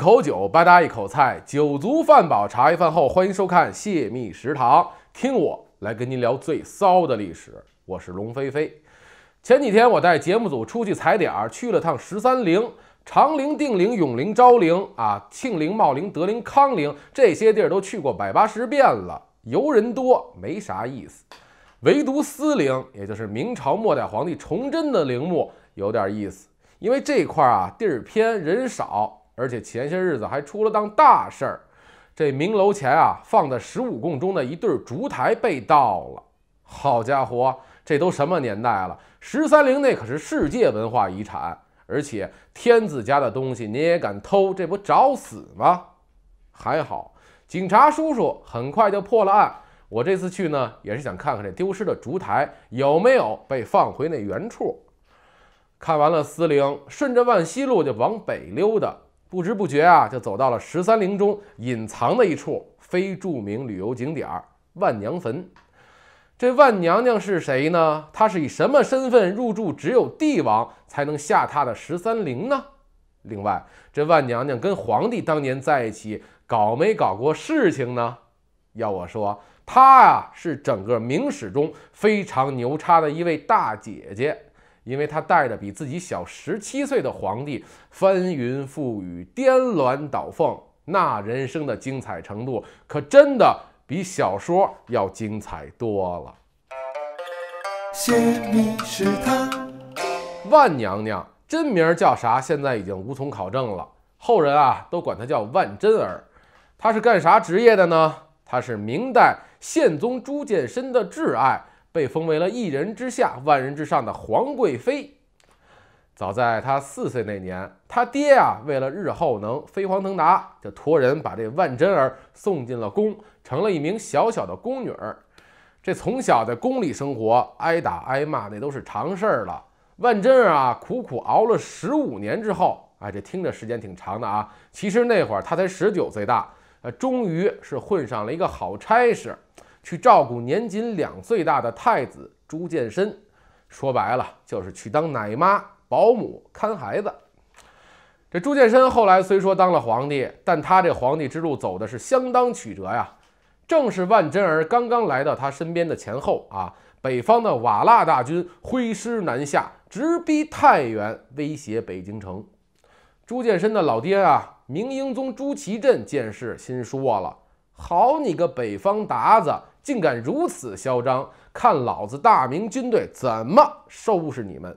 口酒吧嗒一口菜，酒足饭饱茶余饭后，欢迎收看《泄密食堂》，听我来跟您聊最骚的历史。我是龙飞飞。前几天我带节目组出去踩点儿，去了趟十三陵，长陵、定陵、永陵、昭陵啊，庆陵、茂陵、德陵、康陵，这些地儿都去过百八十遍了，游人多没啥意思。唯独思陵，也就是明朝末代皇帝崇祯的陵墓，有点意思，因为这块啊地儿偏人少。而且前些日子还出了档大事儿，这明楼前啊，放在十五供中的一对烛台被盗了。好家伙，这都什么年代了？十三陵那可是世界文化遗产，而且天子家的东西，您也敢偷？这不找死吗？还好，警察叔叔很快就破了案。我这次去呢，也是想看看这丢失的烛台有没有被放回那原处。看完了司陵，顺着万西路就往北溜达。不知不觉啊，就走到了十三陵中隐藏的一处非著名旅游景点儿——万娘坟。这万娘娘是谁呢？她是以什么身份入住只有帝王才能下榻的十三陵呢？另外，这万娘娘跟皇帝当年在一起搞没搞过事情呢？要我说，她呀是整个明史中非常牛叉的一位大姐姐。因为他带着比自己小十七岁的皇帝翻云覆雨、颠鸾倒凤，那人生的精彩程度可真的比小说要精彩多了。他，万娘娘真名叫啥？现在已经无从考证了。后人啊，都管她叫万贞儿。她是干啥职业的呢？她是明代宪宗朱见深的挚爱。被封为了一人之下、万人之上的皇贵妃。早在他四岁那年，他爹啊，为了日后能飞黄腾达，就托人把这万贞儿送进了宫，成了一名小小的宫女。这从小在宫里生活，挨打挨骂那都是常事儿了。万贞儿啊，苦苦熬了十五年之后，哎，这听着时间挺长的啊，其实那会儿她才十九岁大，呃，终于是混上了一个好差事。去照顾年仅两岁大的太子朱见深，说白了就是去当奶妈、保姆看孩子。这朱见深后来虽说当了皇帝，但他这皇帝之路走的是相当曲折呀。正是万贞儿刚刚来到他身边的前后啊，北方的瓦剌大军挥师南下，直逼太原，威胁北京城。朱见深的老爹啊，明英宗朱祁镇见势心说了：“好你个北方鞑子！”竟敢如此嚣张！看老子大明军队怎么收拾你们！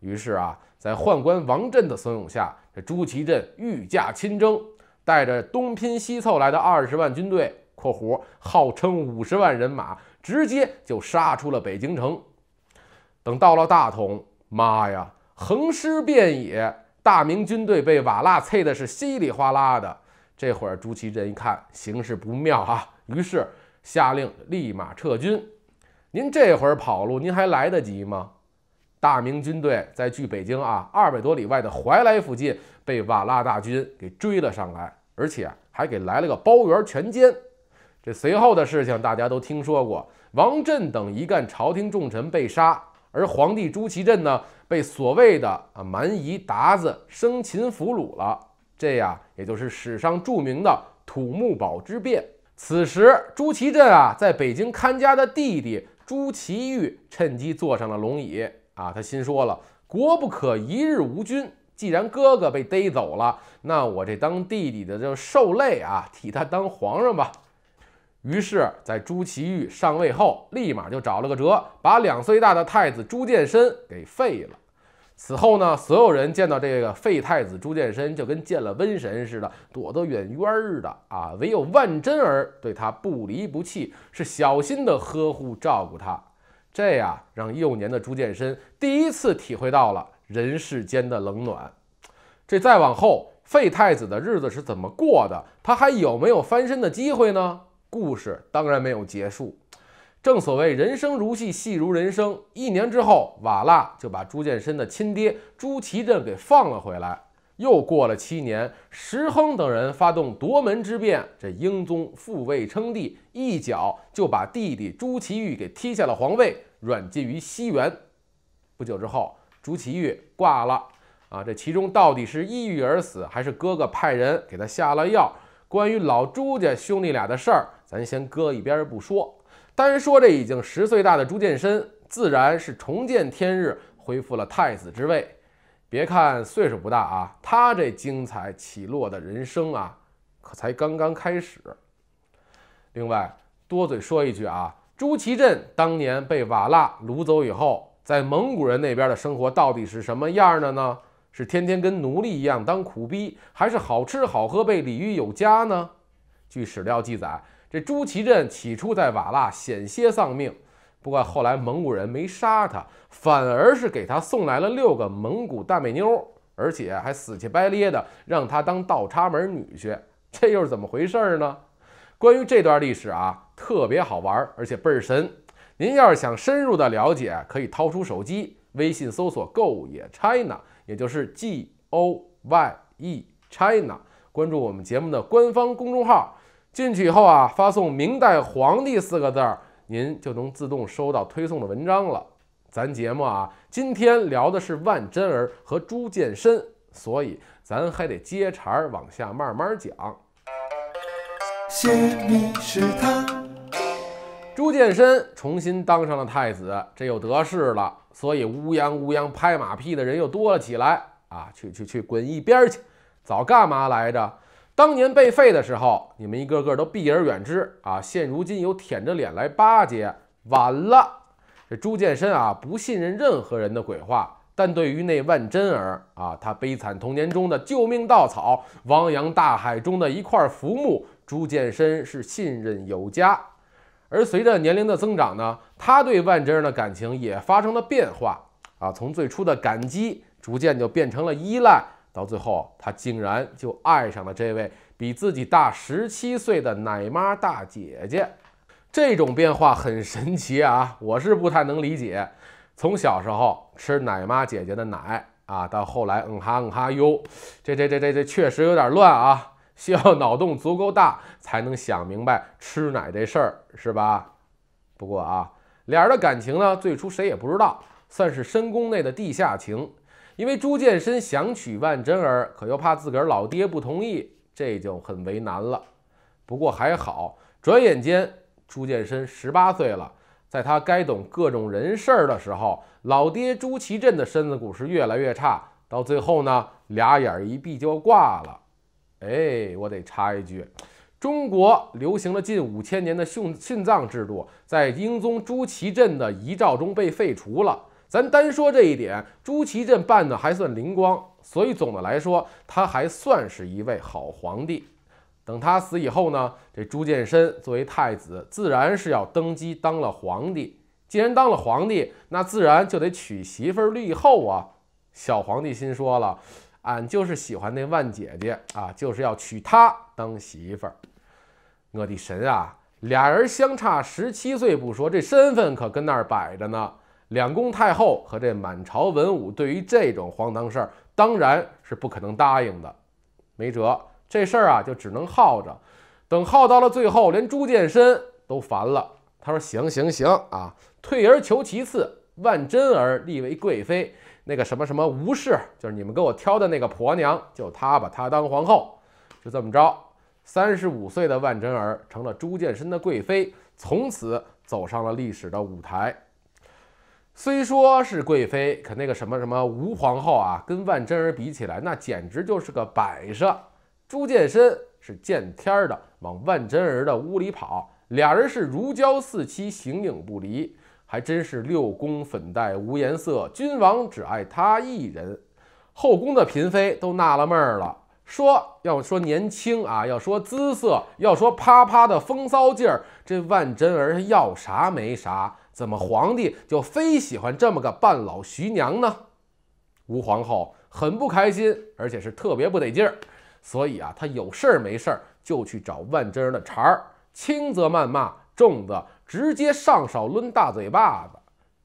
于是啊，在宦官王振的怂恿下，这朱祁镇御驾亲征，带着东拼西凑来的二十万军队（括弧号称五十万人马），直接就杀出了北京城。等到了大同，妈呀，横尸遍野，大明军队被瓦剌啐的是稀里哗啦的。这会儿朱祁镇一看形势不妙啊，于是。下令立马撤军，您这会儿跑路，您还来得及吗？大明军队在距北京啊二百多里外的怀来附近被瓦剌大军给追了上来，而且还给来了个包圆全歼。这随后的事情大家都听说过，王振等一干朝廷重臣被杀，而皇帝朱祁镇呢被所谓的啊蛮夷鞑子生擒俘虏了。这呀，也就是史上著名的土木堡之变。此时，朱祁镇啊，在北京看家的弟弟朱祁钰趁机坐上了龙椅啊，他心说了：“国不可一日无君，既然哥哥被逮走了，那我这当弟弟的就受累啊，替他当皇上吧。”于是，在朱祁钰上位后，立马就找了个辙，把两岁大的太子朱见深给废了。此后呢，所有人见到这个废太子朱见深，就跟见了瘟神似的，躲得远远儿的啊。唯有万贞儿对他不离不弃，是小心的呵护照顾他。这呀，让幼年的朱见深第一次体会到了人世间的冷暖。这再往后，废太子的日子是怎么过的？他还有没有翻身的机会呢？故事当然没有结束。正所谓人生如戏，戏如人生。一年之后，瓦剌就把朱见深的亲爹朱祁镇给放了回来。又过了七年，石亨等人发动夺门之变，这英宗复位称帝，一脚就把弟弟朱祁钰给踢下了皇位，软禁于西园。不久之后，朱祁钰挂了。啊，这其中到底是抑郁而死，还是哥哥派人给他下了药？关于老朱家兄弟俩的事儿，咱先搁一边不说。单说这已经十岁大的朱见深，自然是重见天日，恢复了太子之位。别看岁数不大啊，他这精彩起落的人生啊，可才刚刚开始。另外，多嘴说一句啊，朱祁镇当年被瓦剌掳走以后，在蒙古人那边的生活到底是什么样的呢？是天天跟奴隶一样当苦逼，还是好吃好喝被礼遇有加呢？据史料记载。这朱祁镇起初在瓦剌险些丧命，不过后来蒙古人没杀他，反而是给他送来了六个蒙古大美妞，而且还死乞白咧的让他当倒插门女婿，这又是怎么回事呢？关于这段历史啊，特别好玩，而且倍儿神。您要是想深入的了解，可以掏出手机，微信搜索 “Go China”，也就是 “G O Y E China”，关注我们节目的官方公众号。进去以后啊，发送“明代皇帝”四个字儿，您就能自动收到推送的文章了。咱节目啊，今天聊的是万贞儿和朱见深，所以咱还得接茬儿，往下慢慢讲。朱见深重新当上了太子，这又得势了，所以乌央乌央拍马屁的人又多了起来啊！去去去，滚一边去！早干嘛来着？当年被废的时候，你们一个个都避而远之啊！现如今又舔着脸来巴结，晚了。这朱见深啊，不信任任何人的鬼话，但对于那万珍儿啊，他悲惨童年中的救命稻草，汪洋大海中的一块浮木，朱见深是信任有加。而随着年龄的增长呢，他对万珍儿的感情也发生了变化啊，从最初的感激，逐渐就变成了依赖。到最后，他竟然就爱上了这位比自己大十七岁的奶妈大姐姐，这种变化很神奇啊，我是不太能理解。从小时候吃奶妈姐姐的奶啊，到后来嗯哈嗯哈哟，这这这这这确实有点乱啊，需要脑洞足够大才能想明白吃奶这事儿是吧？不过啊，俩人的感情呢，最初谁也不知道，算是深宫内的地下情。因为朱见深想娶万贞儿，可又怕自个儿老爹不同意，这就很为难了。不过还好，转眼间朱见深十八岁了，在他该懂各种人事儿的时候，老爹朱祁镇的身子骨是越来越差，到最后呢，俩眼一闭就挂了。哎，我得插一句，中国流行了近五千年的殉殉葬制度，在英宗朱祁镇的遗诏中被废除了。咱单说这一点，朱祁镇办的还算灵光，所以总的来说，他还算是一位好皇帝。等他死以后呢，这朱见深作为太子，自然是要登基当了皇帝。既然当了皇帝，那自然就得娶媳妇儿立后啊。小皇帝心说了：“俺就是喜欢那万姐姐啊，就是要娶她当媳妇儿。”我的神啊！俩人相差十七岁不说，这身份可跟那儿摆着呢。两宫太后和这满朝文武对于这种荒唐事儿，当然是不可能答应的。没辙，这事儿啊就只能耗着，等耗到了最后，连朱见深都烦了。他说：“行行行啊，退而求其次，万贞儿立为贵妃。那个什么什么吴氏，就是你们给我挑的那个婆娘，就她把她当皇后，就这么着。三十五岁的万贞儿成了朱见深的贵妃，从此走上了历史的舞台。”虽说是贵妃，可那个什么什么吴皇后啊，跟万贞儿比起来，那简直就是个摆设。朱见深是见天儿的往万贞儿的屋里跑，俩人是如胶似漆，形影不离，还真是六宫粉黛无颜色，君王只爱她一人。后宫的嫔妃都纳了闷儿了，说要说年轻啊，要说姿色，要说啪啪的风骚劲儿，这万贞儿要啥没啥。怎么皇帝就非喜欢这么个半老徐娘呢？吴皇后很不开心，而且是特别不得劲儿，所以啊，她有事儿没事儿就去找万贞儿的茬儿，轻则谩骂，重的直接上手抡大嘴巴子。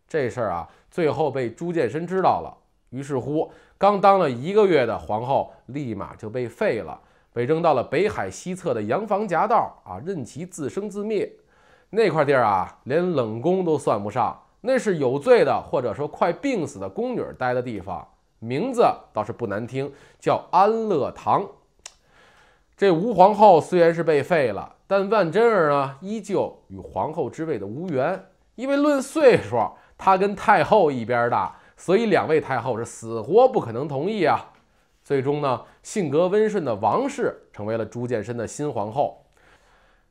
这事儿啊，最后被朱见深知道了，于是乎，刚当了一个月的皇后，立马就被废了，被扔到了北海西侧的洋房夹道啊，任其自生自灭。那块地儿啊，连冷宫都算不上，那是有罪的或者说快病死的宫女待的地方。名字倒是不难听，叫安乐堂。这吴皇后虽然是被废了，但万贞儿呢，依旧与皇后之位的无缘，因为论岁数，她跟太后一边大，所以两位太后是死活不可能同意啊。最终呢，性格温顺的王氏成为了朱见深的新皇后。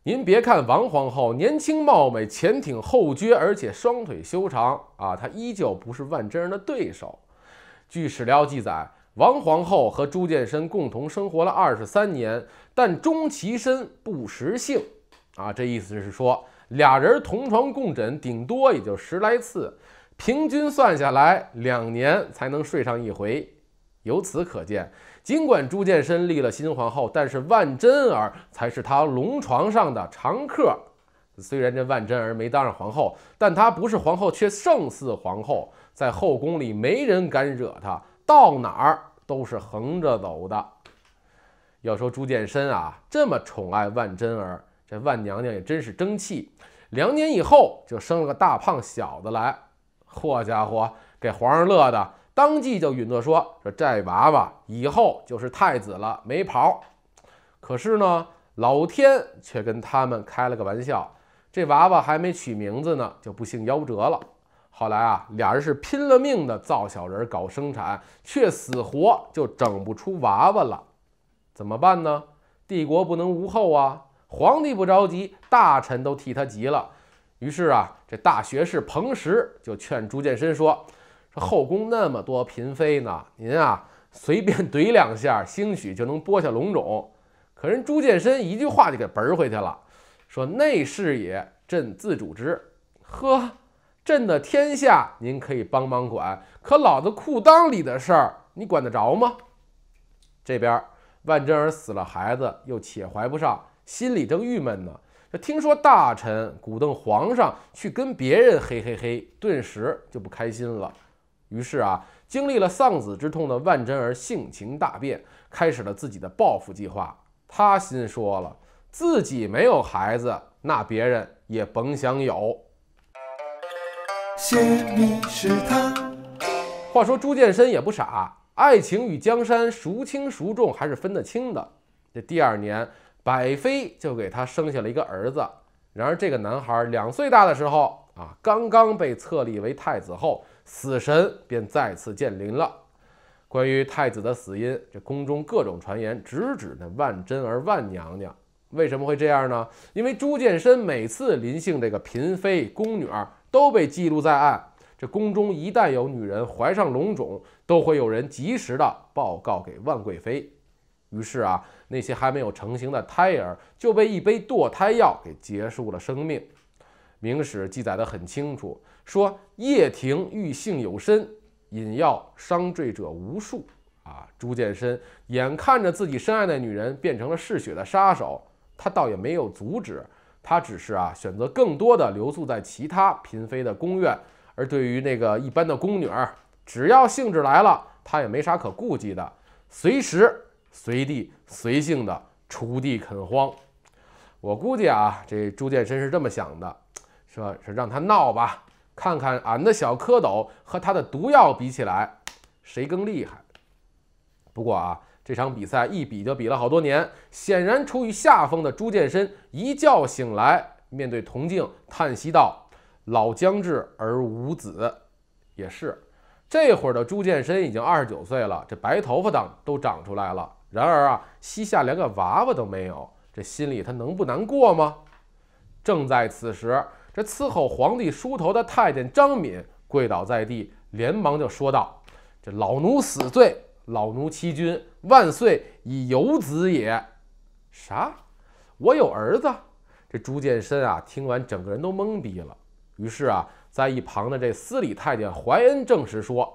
您别看王皇后年轻貌美，前挺后撅，而且双腿修长啊，她依旧不是万真人的对手。据史料记载，王皇后和朱见深共同生活了二十三年，但终其身不识性啊，这意思是说俩人同床共枕，顶多也就十来次，平均算下来两年才能睡上一回。由此可见。尽管朱见深立了新皇后，但是万贞儿才是他龙床上的常客。虽然这万贞儿没当上皇后，但她不是皇后却胜似皇后，在后宫里没人敢惹她，到哪儿都是横着走的。要说朱见深啊，这么宠爱万贞儿，这万娘娘也真是争气，两年以后就生了个大胖小子来，好家伙，给皇上乐的。当即就允诺说：“说这娃娃以后就是太子了，没跑。”可是呢，老天却跟他们开了个玩笑，这娃娃还没取名字呢，就不幸夭折了。后来啊，俩人是拼了命的造小人、搞生产，却死活就整不出娃娃了。怎么办呢？帝国不能无后啊！皇帝不着急，大臣都替他急了。于是啊，这大学士彭时就劝朱见深说。说后宫那么多嫔妃呢，您啊随便怼两下，兴许就能播下龙种。可人朱见深一句话就给驳回去了，说内事也朕自主之。呵，朕的天下您可以帮忙管，可老子裤裆里的事儿你管得着吗？这边万贞儿死了孩子又且怀不上，心里正郁闷呢，这听说大臣鼓动皇上去跟别人嘿嘿嘿，顿时就不开心了。于是啊，经历了丧子之痛的万贞儿性情大变，开始了自己的报复计划。他心说了，自己没有孩子，那别人也甭想有。话说朱见深也不傻，爱情与江山孰轻孰重还是分得清的。这第二年，百妃就给他生下了一个儿子。然而这个男孩两岁大的时候啊，刚刚被册立为太子后。死神便再次降临了。关于太子的死因，这宫中各种传言直指那万贞儿、万娘娘。为什么会这样呢？因为朱见深每次临幸这个嫔妃、宫女，都被记录在案。这宫中一旦有女人怀上龙种，都会有人及时的报告给万贵妃。于是啊，那些还没有成型的胎儿就被一杯堕胎药给结束了生命。明史记载的很清楚。说叶庭欲性有身，饮药伤坠者无数啊！朱见深眼看着自己深爱的女人变成了嗜血的杀手，他倒也没有阻止，他只是啊，选择更多的留宿在其他嫔妃的宫院。而对于那个一般的宫女，只要兴致来了，他也没啥可顾忌的，随时随地随性的锄地垦荒。我估计啊，这朱见深是这么想的，说是让他闹吧。看看俺的小蝌蚪和他的毒药比起来，谁更厉害？不过啊，这场比赛一比就比了好多年。显然处于下风的朱健身一觉醒来，面对铜镜，叹息道：“老将至而无子，也是。”这会儿的朱健身已经二十九岁了，这白头发都都长出来了。然而啊，膝下连个娃娃都没有，这心里他能不难过吗？正在此时。伺候皇帝梳头的太监张敏跪倒在地，连忙就说道：“这老奴死罪，老奴欺君，万岁以有子也。”啥？我有儿子？这朱见深啊，听完整个人都懵逼了。于是啊，在一旁的这司礼太监怀恩证实说：“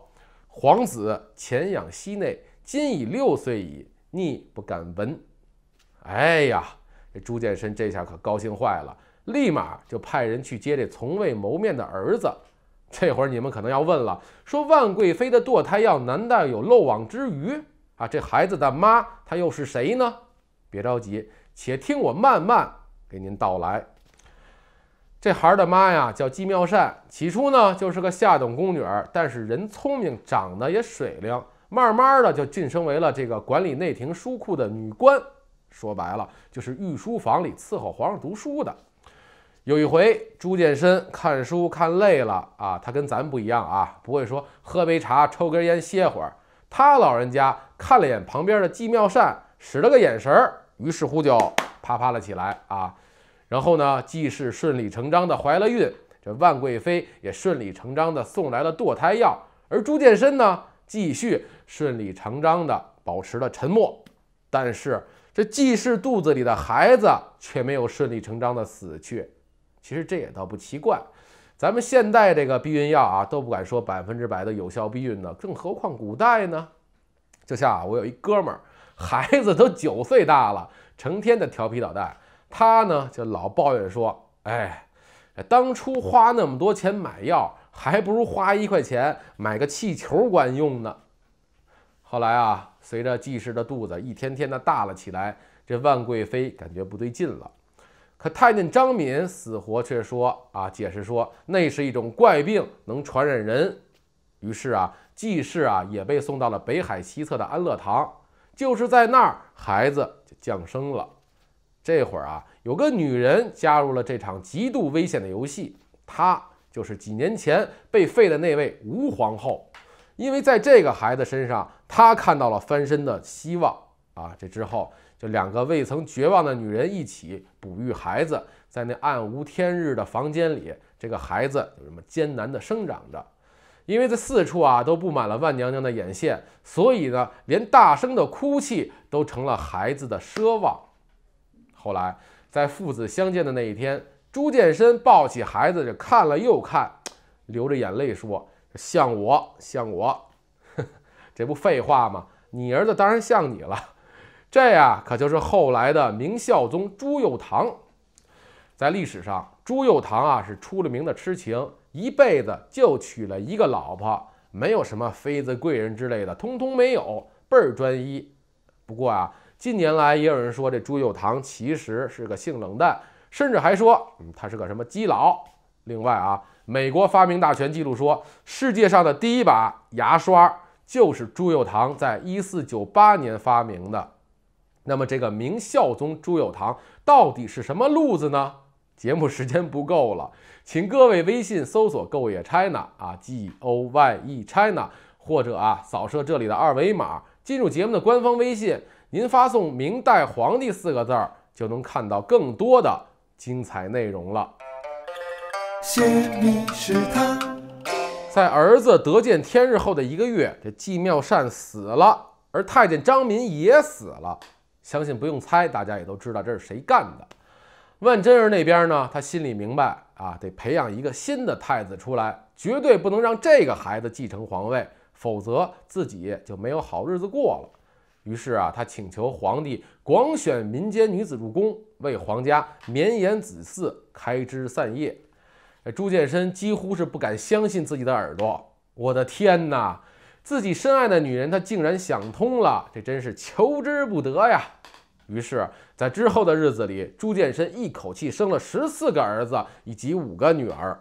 皇子前养膝内，今已六岁矣，逆不敢闻。”哎呀，这朱见深这下可高兴坏了。立马就派人去接这从未谋面的儿子。这会儿你们可能要问了：说万贵妃的堕胎药难道有漏网之鱼啊？这孩子的妈她又是谁呢？别着急，且听我慢慢给您道来。这孩儿的妈呀，叫姬妙善。起初呢，就是个下等宫女，但是人聪明，长得也水灵，慢慢的就晋升为了这个管理内廷书库的女官。说白了，就是御书房里伺候皇上读书的。有一回，朱见深看书看累了啊，他跟咱不一样啊，不会说喝杯茶、抽根烟歇会儿。他老人家看了眼旁边的纪妙善，使了个眼神儿，于是乎就啪啪了起来啊。然后呢，季氏顺理成章的怀了孕，这万贵妃也顺理成章的送来了堕胎药，而朱见深呢，继续顺理成章的保持了沉默。但是这季氏肚子里的孩子却没有顺理成章的死去。其实这也倒不奇怪，咱们现代这个避孕药啊都不敢说百分之百的有效避孕呢，更何况古代呢？就像我有一哥们儿，孩子都九岁大了，成天的调皮捣蛋，他呢就老抱怨说：“哎，当初花那么多钱买药，还不如花一块钱买个气球管用呢。”后来啊，随着纪氏的肚子一天天的大了起来，这万贵妃感觉不对劲了。可太监张敏死活却说啊，解释说那是一种怪病，能传染人。于是啊，季氏啊也被送到了北海西侧的安乐堂。就是在那儿，孩子就降生了。这会儿啊，有个女人加入了这场极度危险的游戏，她就是几年前被废的那位吴皇后，因为在这个孩子身上，她看到了翻身的希望啊。这之后。就两个未曾绝望的女人一起哺育孩子，在那暗无天日的房间里，这个孩子就这么艰难地生长着。因为这四处啊都布满了万娘娘的眼线，所以呢，连大声的哭泣都成了孩子的奢望。后来，在父子相见的那一天，朱见深抱起孩子就看了又看，流着眼泪说：“像我，像我。”这不废话吗？你儿子当然像你了。这呀，可就是后来的明孝宗朱佑樘。在历史上，朱佑樘啊是出了名的痴情，一辈子就娶了一个老婆，没有什么妃子、贵人之类的，通通没有，倍儿专一。不过啊，近年来也有人说这朱佑樘其实是个性冷淡，甚至还说嗯，他是个什么基佬。另外啊，《美国发明大全》记录说，世界上的第一把牙刷就是朱佑樘在1498年发明的。那么这个明孝宗朱有堂到底是什么路子呢？节目时间不够了，请各位微信搜索“购野 China” 啊，G O Y E China，或者啊，扫射这里的二维码进入节目的官方微信，您发送“明代皇帝”四个字儿，就能看到更多的精彩内容了。在儿子得见天日后的一个月，这纪妙善死了，而太监张民也死了。相信不用猜，大家也都知道这是谁干的。万珍儿那边呢，他心里明白啊，得培养一个新的太子出来，绝对不能让这个孩子继承皇位，否则自己就没有好日子过了。于是啊，他请求皇帝广选民间女子入宫，为皇家绵延子嗣、开枝散叶。朱见深几乎是不敢相信自己的耳朵，我的天哪！自己深爱的女人，他竟然想通了，这真是求之不得呀！于是，在之后的日子里，朱见深一口气生了十四个儿子以及五个女儿。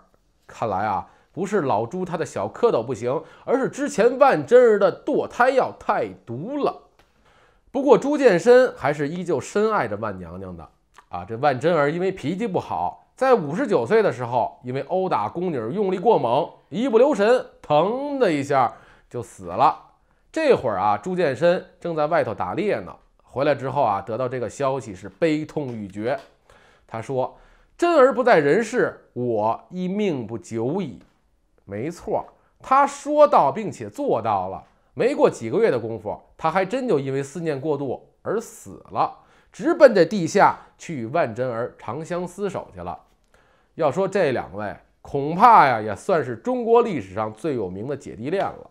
看来啊，不是老朱他的小蝌蚪不行，而是之前万真儿的堕胎药太毒了。不过，朱见深还是依旧深爱着万娘娘的。啊，这万真儿因为脾气不好，在五十九岁的时候，因为殴打宫女用力过猛，一不留神，疼的一下。就死了。这会儿啊，朱见深正在外头打猎呢。回来之后啊，得到这个消息是悲痛欲绝。他说：“真儿不在人世，我亦命不久矣。”没错，他说到并且做到了。没过几个月的功夫，他还真就因为思念过度而死了，直奔这地下去与万珍儿长相厮守去了。要说这两位，恐怕呀，也算是中国历史上最有名的姐弟恋了。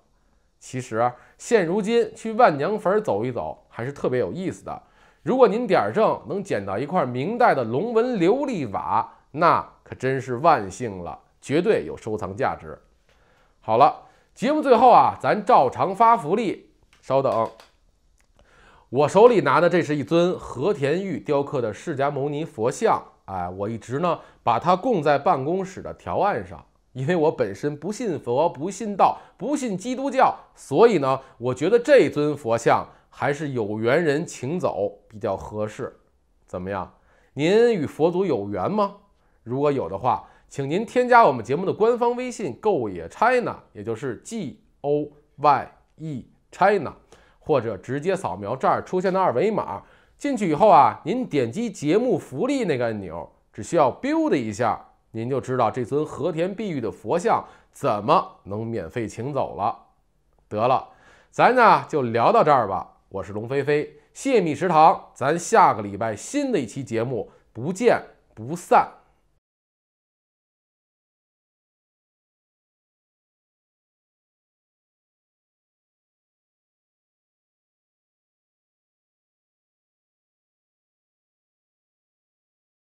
其实现如今去万娘坟走一走还是特别有意思的。如果您点儿正，能捡到一块明代的龙纹琉璃瓦，那可真是万幸了，绝对有收藏价值。好了，节目最后啊，咱照常发福利。稍等，我手里拿的这是一尊和田玉雕刻的释迦牟尼佛像，哎，我一直呢把它供在办公室的条案上。因为我本身不信佛、不信道、不信基督教，所以呢，我觉得这尊佛像还是有缘人请走比较合适。怎么样？您与佛祖有缘吗？如果有的话，请您添加我们节目的官方微信“购野 China”，也就是 “g o y e China”，或者直接扫描这儿出现的二维码，进去以后啊，您点击节目福利那个按钮，只需要 “biu” 的一下。您就知道这尊和田碧玉的佛像怎么能免费请走了？得了，咱呢就聊到这儿吧。我是龙飞飞，泄密食堂，咱下个礼拜新的一期节目不见不散。